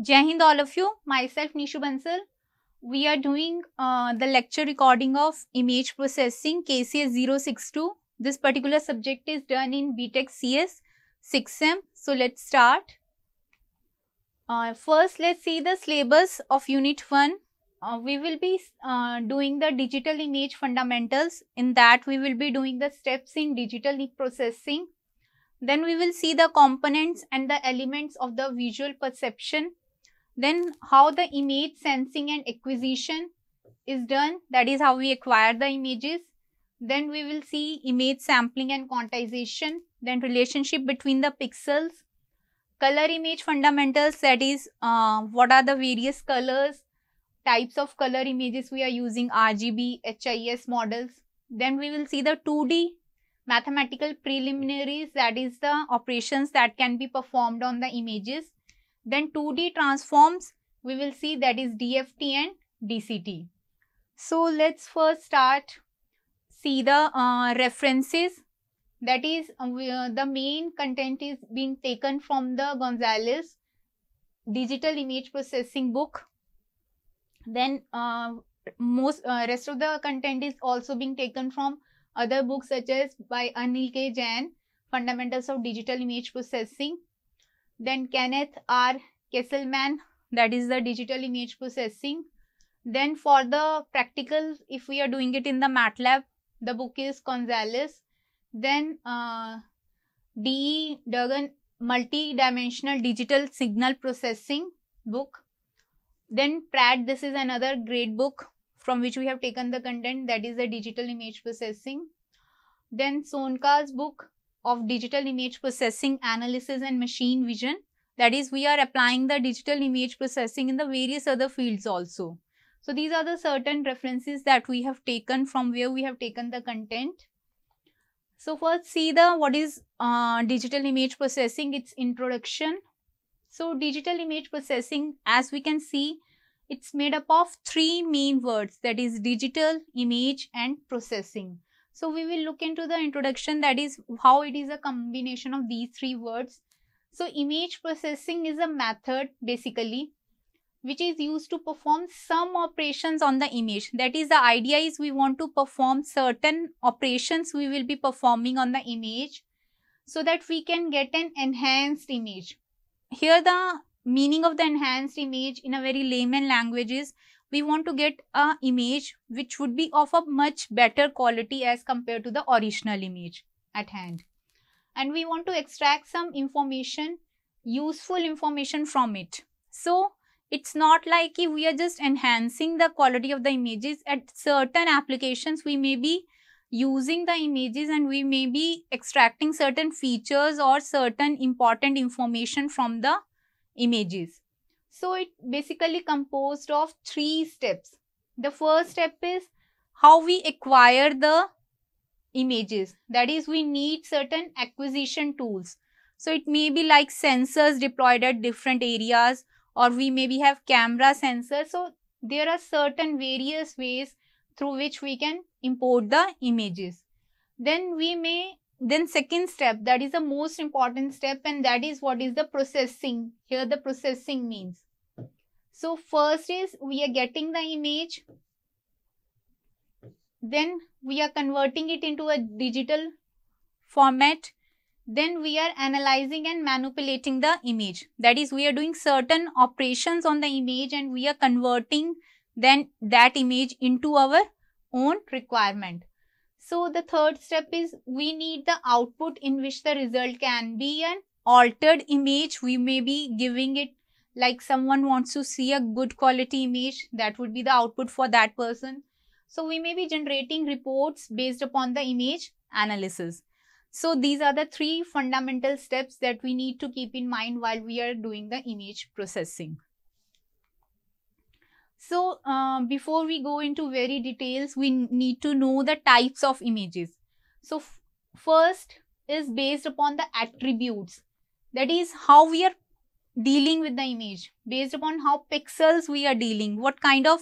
जय Hind all of you myself Nishu Bansal we are doing uh, the lecture recording of image processing KCS 062. This particular subject is done in BTEC CS 6M. So, let's start. Uh, first, let's see the syllabus of Unit 1. Uh, we will be uh, doing the digital image fundamentals. In that, we will be doing the steps in digital processing. Then we will see the components and the elements of the visual perception then how the image sensing and acquisition is done, that is how we acquire the images. Then we will see image sampling and quantization, then relationship between the pixels, color image fundamentals that is uh, what are the various colors, types of color images we are using RGB, HIS models. Then we will see the 2D mathematical preliminaries that is the operations that can be performed on the images then 2D transforms, we will see that is DFT and DCT. So let's first start, see the uh, references. That is, uh, uh the main content is being taken from the Gonzalez digital image processing book. Then uh, most uh, rest of the content is also being taken from other books such as by Anil K. Jain, Fundamentals of Digital Image Processing then Kenneth R. Kesselman that is the digital image processing. Then for the practical, if we are doing it in the MATLAB, the book is Gonzalez. Then uh, D.E. multi-dimensional digital signal processing book. Then Pratt, this is another great book from which we have taken the content that is the digital image processing. Then Sonka's book, of digital image processing, analysis and machine vision. That is, we are applying the digital image processing in the various other fields also. So these are the certain references that we have taken from where we have taken the content. So first see the what is uh, digital image processing, its introduction. So digital image processing as we can see it's made up of three main words that is digital, image and processing. So we will look into the introduction that is how it is a combination of these three words. So image processing is a method basically which is used to perform some operations on the image. That is the idea is we want to perform certain operations we will be performing on the image so that we can get an enhanced image. Here the meaning of the enhanced image in a very layman language is we want to get a image which would be of a much better quality as compared to the original image at hand. And we want to extract some information, useful information from it. So, it's not like we are just enhancing the quality of the images. At certain applications, we may be using the images and we may be extracting certain features or certain important information from the images. So it basically composed of three steps. The first step is how we acquire the images. That is we need certain acquisition tools. So it may be like sensors deployed at different areas or we maybe have camera sensors. So there are certain various ways through which we can import the images. Then we may then second step, that is the most important step and that is what is the processing. Here the processing means. So first is we are getting the image. Then we are converting it into a digital format. Then we are analyzing and manipulating the image. That is we are doing certain operations on the image and we are converting then that image into our own requirement. So the third step is we need the output in which the result can be an altered image. We may be giving it like someone wants to see a good quality image that would be the output for that person. So we may be generating reports based upon the image analysis. So these are the three fundamental steps that we need to keep in mind while we are doing the image processing. So uh, before we go into very details, we need to know the types of images. So first is based upon the attributes. That is how we are dealing with the image based upon how pixels we are dealing, what kind of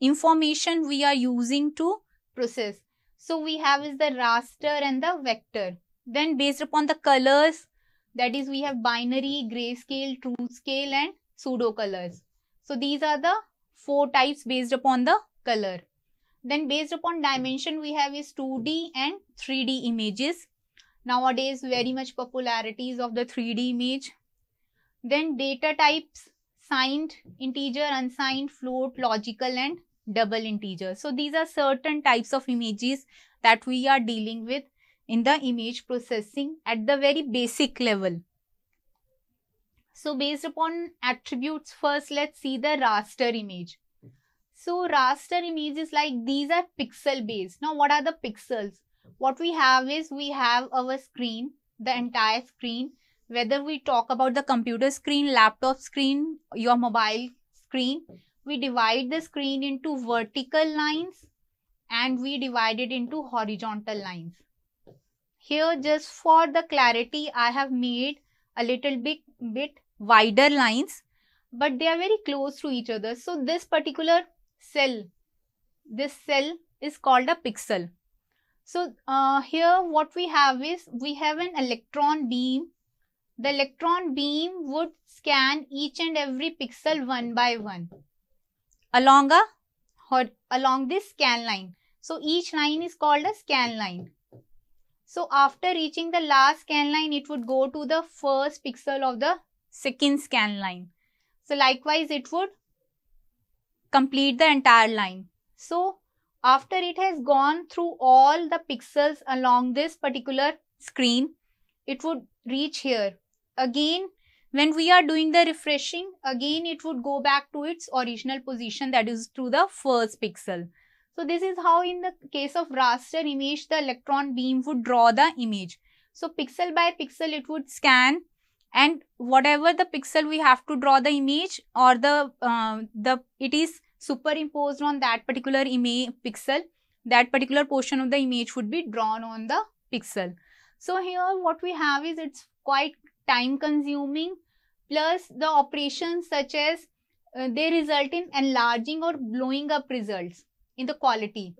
information we are using to process. So we have is the raster and the vector. Then based upon the colors, that is we have binary, grayscale, true scale and pseudo colors. So these are the four types based upon the color. Then based upon dimension we have is 2D and 3D images. Nowadays very much popularities of the 3D image. Then data types signed, integer, unsigned, float, logical and double integer. So these are certain types of images that we are dealing with in the image processing at the very basic level. So based upon attributes first, let's see the raster image. So raster image is like these are pixel based. Now what are the pixels? What we have is we have our screen, the entire screen, whether we talk about the computer screen, laptop screen, your mobile screen, we divide the screen into vertical lines and we divide it into horizontal lines. Here just for the clarity I have made a little bit, bit wider lines but they are very close to each other. So this particular cell, this cell is called a pixel. So uh, here what we have is we have an electron beam. The electron beam would scan each and every pixel one by one along a or along this scan line. So each line is called a scan line. So after reaching the last scan line, it would go to the first pixel of the second scan line. So likewise, it would complete the entire line. So after it has gone through all the pixels along this particular screen, it would reach here. Again, when we are doing the refreshing, again it would go back to its original position that is to the first pixel. So this is how in the case of raster image, the electron beam would draw the image. So pixel by pixel, it would scan and whatever the pixel we have to draw the image or the uh, the it is superimposed on that particular image pixel that particular portion of the image would be drawn on the pixel so here what we have is it's quite time consuming plus the operations such as uh, they result in enlarging or blowing up results in the quality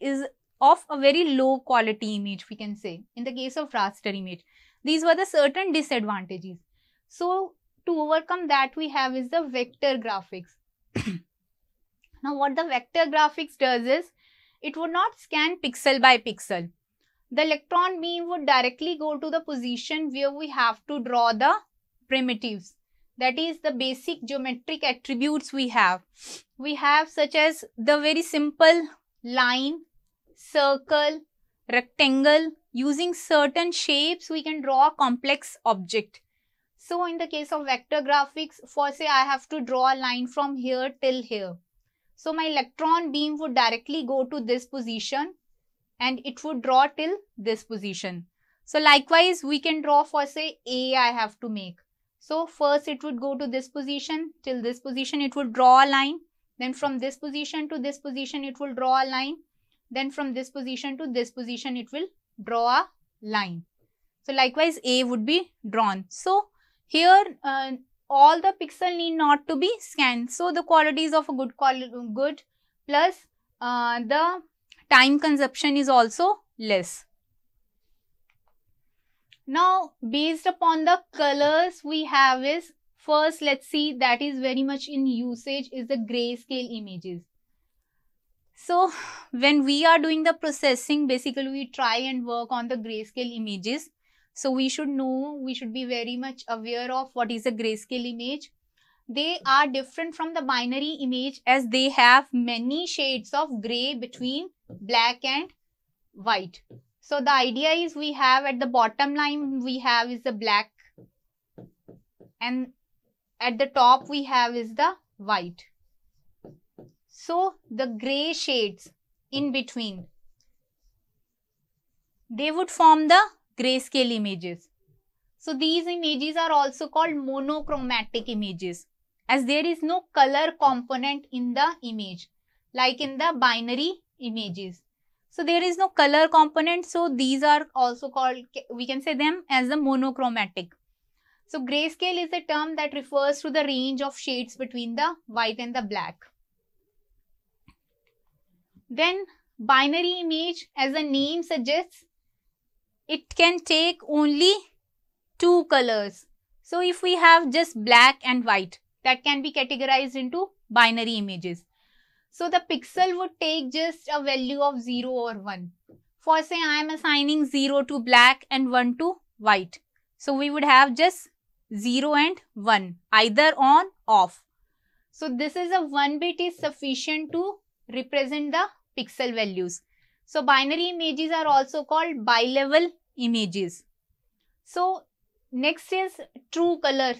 is of a very low quality image we can say in the case of raster image these were the certain disadvantages. So to overcome that we have is the vector graphics. now what the vector graphics does is it would not scan pixel by pixel. The electron beam would directly go to the position where we have to draw the primitives. That is the basic geometric attributes we have. We have such as the very simple line, circle, rectangle. Using certain shapes, we can draw a complex object. So in the case of vector graphics, for say I have to draw a line from here till here. So my electron beam would directly go to this position and it would draw till this position. So likewise, we can draw for say A I have to make. So first it would go to this position till this position it would draw a line. Then from this position to this position it will draw a line. Then from this position to this position, it will draw a line. So likewise, A would be drawn. So here, uh, all the pixel need not to be scanned. So the qualities of a good good plus uh, the time consumption is also less. Now, based upon the colors we have is first, let's see that is very much in usage is the grayscale images. So when we are doing the processing, basically we try and work on the grayscale images. So we should know, we should be very much aware of what is a grayscale image. They are different from the binary image as they have many shades of gray between black and white. So the idea is we have at the bottom line, we have is the black and at the top we have is the white. So the gray shades in between, they would form the grayscale images. So these images are also called monochromatic images as there is no color component in the image like in the binary images. So there is no color component. So these are also called, we can say them as the monochromatic. So grayscale is a term that refers to the range of shades between the white and the black. Then binary image as the name suggests, it can take only two colors. So if we have just black and white that can be categorized into binary images. So the pixel would take just a value of 0 or 1. For say I am assigning 0 to black and 1 to white. So we would have just 0 and 1 either on off. So this is a 1 bit is sufficient to represent the pixel values. So binary images are also called bilevel images. So next is true color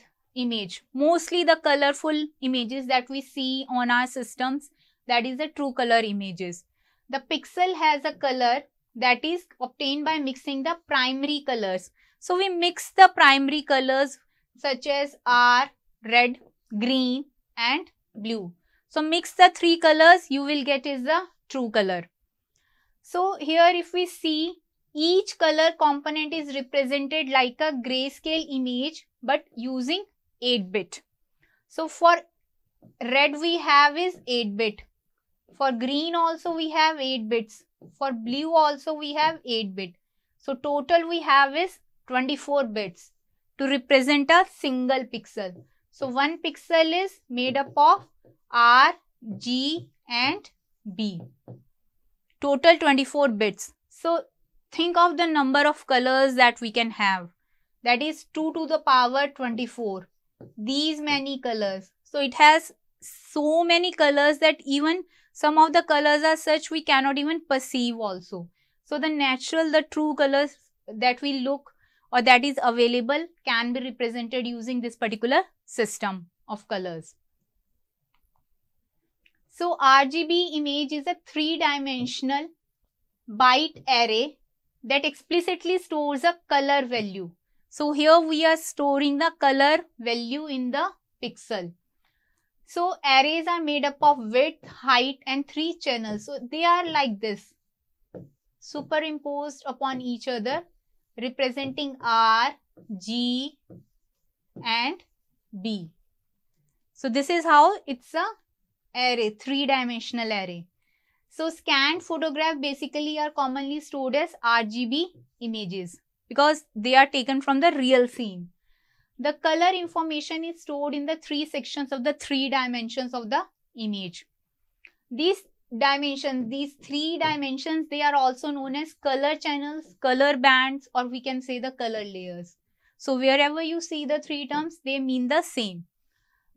image. Mostly the colorful images that we see on our systems that is the true color images. The pixel has a color that is obtained by mixing the primary colors. So we mix the primary colors such as R, red, green and blue. So mix the three colors you will get is the true color. So here if we see each color component is represented like a grayscale image but using 8-bit. So for red we have is 8-bit. For green also we have 8 bits. For blue also we have 8 bit. So total we have is 24 bits to represent a single pixel. So one pixel is made up of R, G and B. Total 24 bits. So think of the number of colors that we can have. That is 2 to the power 24. These many colors. So it has so many colors that even some of the colors are such we cannot even perceive also. So the natural, the true colors that we look or that is available can be represented using this particular system of colors. So RGB image is a three-dimensional byte array that explicitly stores a color value. So here we are storing the color value in the pixel. So arrays are made up of width, height and three channels. So they are like this superimposed upon each other representing R, G and B. So this is how it's a array, three-dimensional array. So scanned photograph basically are commonly stored as RGB images because they are taken from the real scene. The color information is stored in the three sections of the three dimensions of the image. These dimensions, these three dimensions, they are also known as color channels, color bands or we can say the color layers. So wherever you see the three terms, they mean the same.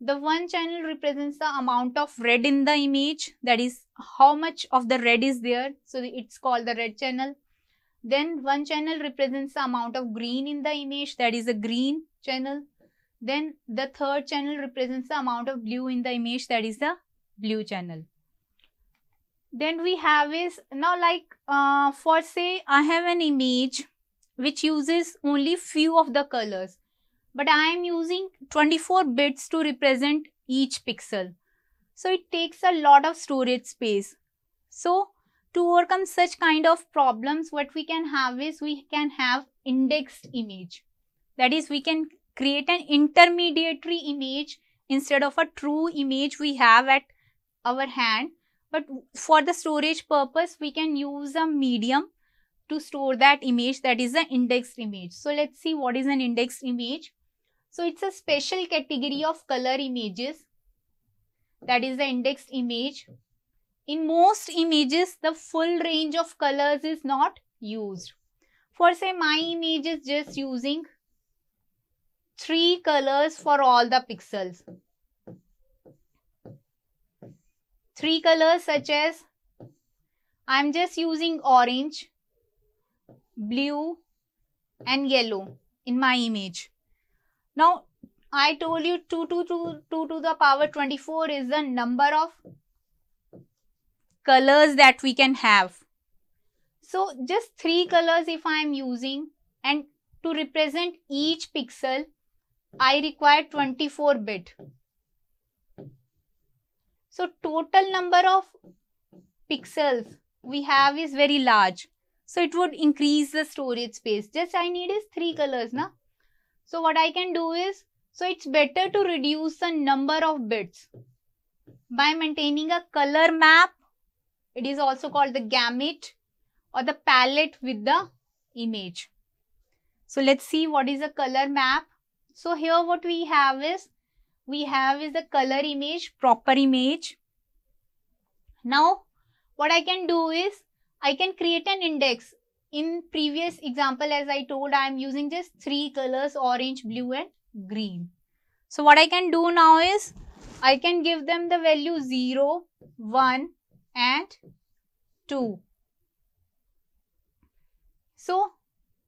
The one channel represents the amount of red in the image, that is how much of the red is there. So, it's called the red channel. Then one channel represents the amount of green in the image, that is a green channel. Then the third channel represents the amount of blue in the image, that is the blue channel then we have is now like uh, for say I have an image which uses only few of the colors but I am using 24 bits to represent each pixel. So it takes a lot of storage space. So to overcome such kind of problems, what we can have is we can have indexed image. That is, we can create an intermediary image instead of a true image we have at our hand. But for the storage purpose, we can use a medium to store that image that is the indexed image. So let's see what is an indexed image. So it's a special category of color images that is the indexed image. In most images, the full range of colors is not used. For say my image is just using three colors for all the pixels. Three colors such as I'm just using orange, blue and yellow in my image. Now, I told you 2 to, 2, 2 to the power 24 is the number of colors that we can have. So, just three colors if I am using and to represent each pixel, I require 24 bit. So, total number of pixels we have is very large. So, it would increase the storage space. Just I need is three colors, na? So what I can do is, so it's better to reduce the number of bits by maintaining a color map. It is also called the gamut or the palette with the image. So let's see what is a color map. So here what we have is, we have is a color image, proper image. Now what I can do is, I can create an index in previous example, as I told, I am using just three colors, orange, blue and green. So what I can do now is, I can give them the value 0, 1 and 2. So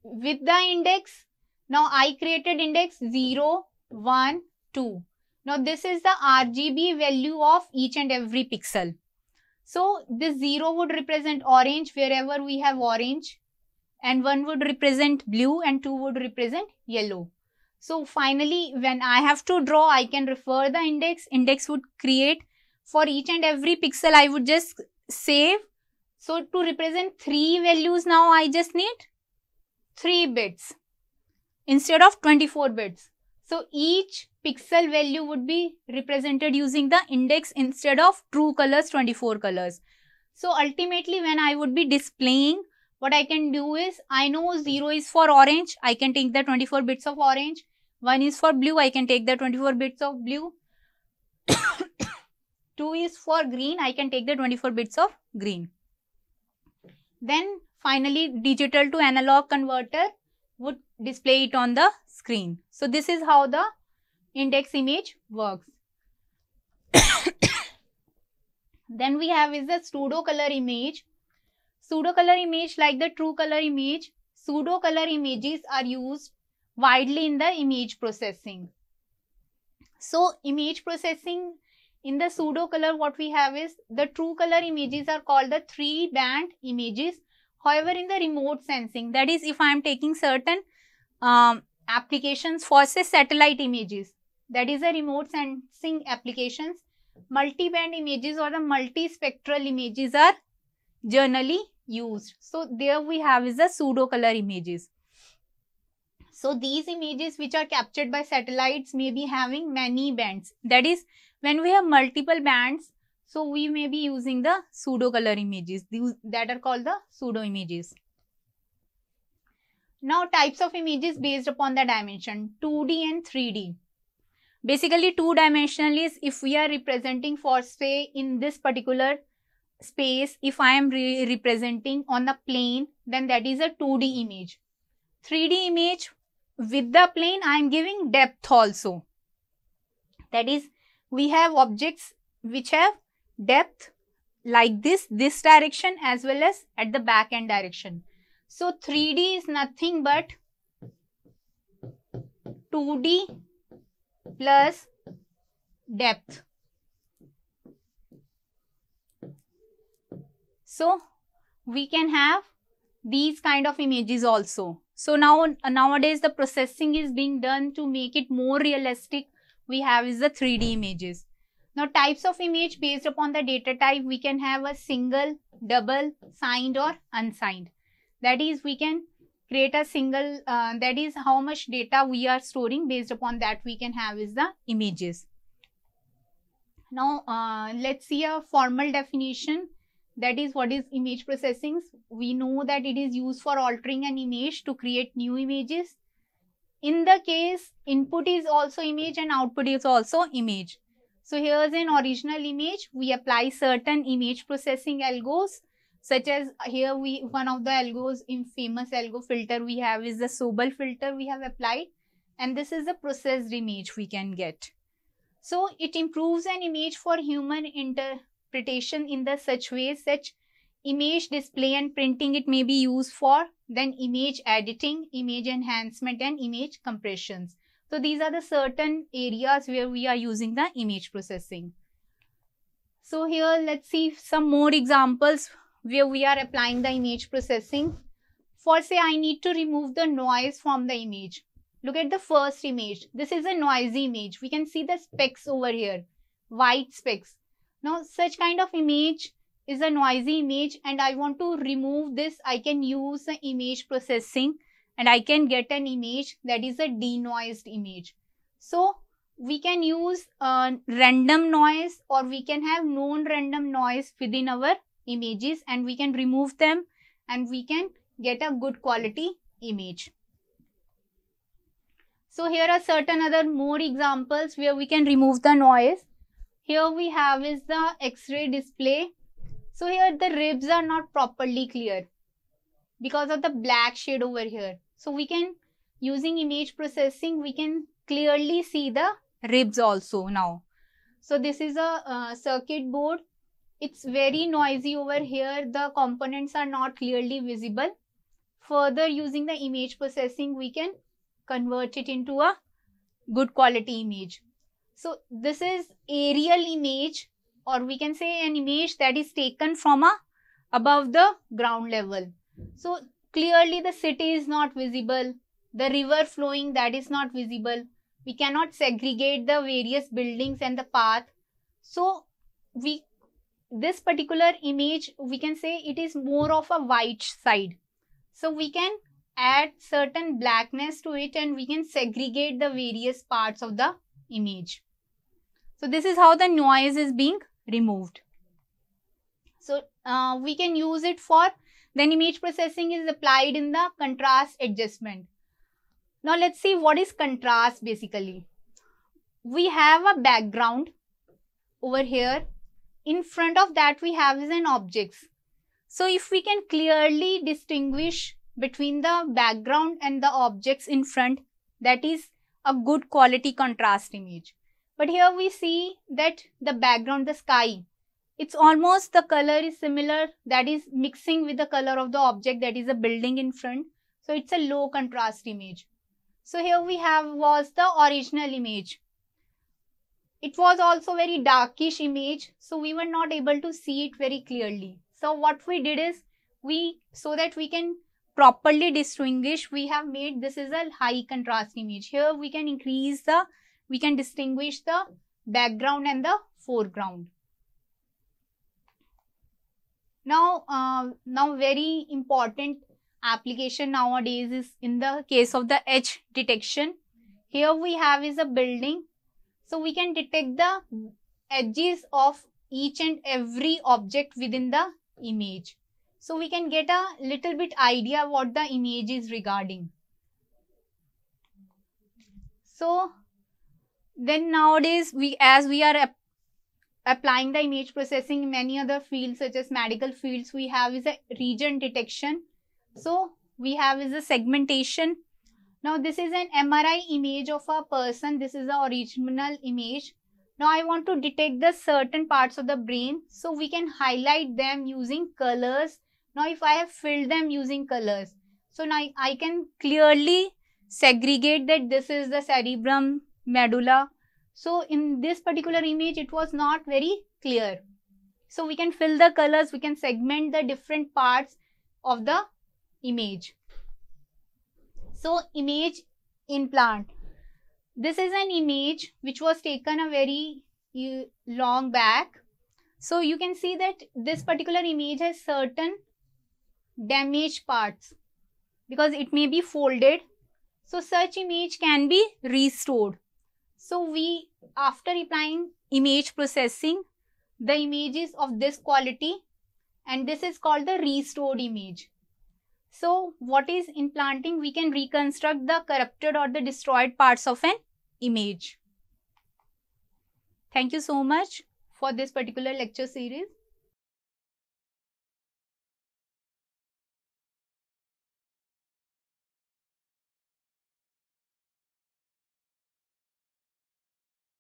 with the index, now I created index 0, 1, 2. Now this is the RGB value of each and every pixel. So this 0 would represent orange wherever we have orange and one would represent blue and two would represent yellow. So finally, when I have to draw, I can refer the index. Index would create for each and every pixel, I would just save. So to represent three values now, I just need three bits instead of 24 bits. So each pixel value would be represented using the index instead of true colors 24 colors. So ultimately when I would be displaying what I can do is, I know hmm. 0 is for orange, I can take the 24 bits of orange, 1 is for blue, I can take the 24 bits of blue, 2 is for green, I can take the 24 bits of green. Then finally, digital to analog converter would display it on the screen. So, this is how the index image works. then we have is the pseudo color image Pseudo color image like the true color image, pseudo color images are used widely in the image processing. So image processing in the pseudo color what we have is the true color images are called the three band images. However, in the remote sensing that is if I am taking certain um, applications for say satellite images that is a remote sensing applications multi-band images or the multispectral images are generally used. So there we have is the pseudo color images. So these images which are captured by satellites may be having many bands. That is when we have multiple bands, so we may be using the pseudo color images that are called the pseudo images. Now types of images based upon the dimension 2D and 3D. Basically two dimensional is if we are representing for say in this particular space, if I am re representing on a plane, then that is a 2D image. 3D image with the plane, I am giving depth also. That is, we have objects which have depth like this, this direction as well as at the back end direction. So, 3D is nothing but 2D plus depth. So we can have these kind of images also. So now nowadays the processing is being done to make it more realistic. We have is the 3D images. Now types of image based upon the data type, we can have a single, double, signed or unsigned. That is we can create a single, uh, that is how much data we are storing based upon that we can have is the images. Now uh, let's see a formal definition that is what is image processing we know that it is used for altering an image to create new images in the case input is also image and output is also image so here's an original image we apply certain image processing algos such as here we one of the algos in famous algo filter we have is the sobel filter we have applied and this is the processed image we can get so it improves an image for human inter interpretation in the such ways such image display and printing it may be used for then image editing image enhancement and image compressions so these are the certain areas where we are using the image processing so here let's see some more examples where we are applying the image processing for say i need to remove the noise from the image look at the first image this is a noisy image we can see the specks over here white specks now such kind of image is a noisy image and I want to remove this. I can use image processing and I can get an image that is a denoised image. So we can use uh, random noise or we can have known random noise within our images and we can remove them and we can get a good quality image. So here are certain other more examples where we can remove the noise. Here we have is the x-ray display. So here the ribs are not properly clear because of the black shade over here. So we can, using image processing, we can clearly see the ribs also now. So this is a uh, circuit board. It's very noisy over here. The components are not clearly visible. Further using the image processing, we can convert it into a good quality image. So this is aerial image or we can say an image that is taken from a above the ground level. So clearly the city is not visible, the river flowing that is not visible. We cannot segregate the various buildings and the path. So we this particular image we can say it is more of a white side. So we can add certain blackness to it and we can segregate the various parts of the image. So, this is how the noise is being removed. So, uh, we can use it for then image processing is applied in the contrast adjustment. Now, let's see what is contrast basically. We have a background over here. In front of that, we have is an objects. So, if we can clearly distinguish between the background and the objects in front, that is a good quality contrast image. But here we see that the background, the sky, it's almost the color is similar that is mixing with the color of the object that is a building in front. So it's a low contrast image. So here we have was the original image. It was also very darkish image. So we were not able to see it very clearly. So what we did is we so that we can properly distinguish we have made this is a high contrast image. Here we can increase the we can distinguish the background and the foreground. Now, uh, now very important application nowadays is in the case of the edge detection. Here we have is a building. So, we can detect the edges of each and every object within the image. So, we can get a little bit idea what the image is regarding. So, then nowadays, we as we are applying the image processing in many other fields such as medical fields, we have is a region detection. So we have is a segmentation. Now this is an MRI image of a person. This is the original image. Now I want to detect the certain parts of the brain. So we can highlight them using colors. Now if I have filled them using colors. So now I can clearly segregate that this is the cerebrum, medulla, so in this particular image, it was not very clear. So we can fill the colors, we can segment the different parts of the image. So image implant. This is an image which was taken a very long back. So you can see that this particular image has certain damaged parts because it may be folded. So such image can be restored. So we, after applying image processing, the images of this quality and this is called the restored image. So what is implanting? We can reconstruct the corrupted or the destroyed parts of an image. Thank you so much for this particular lecture series.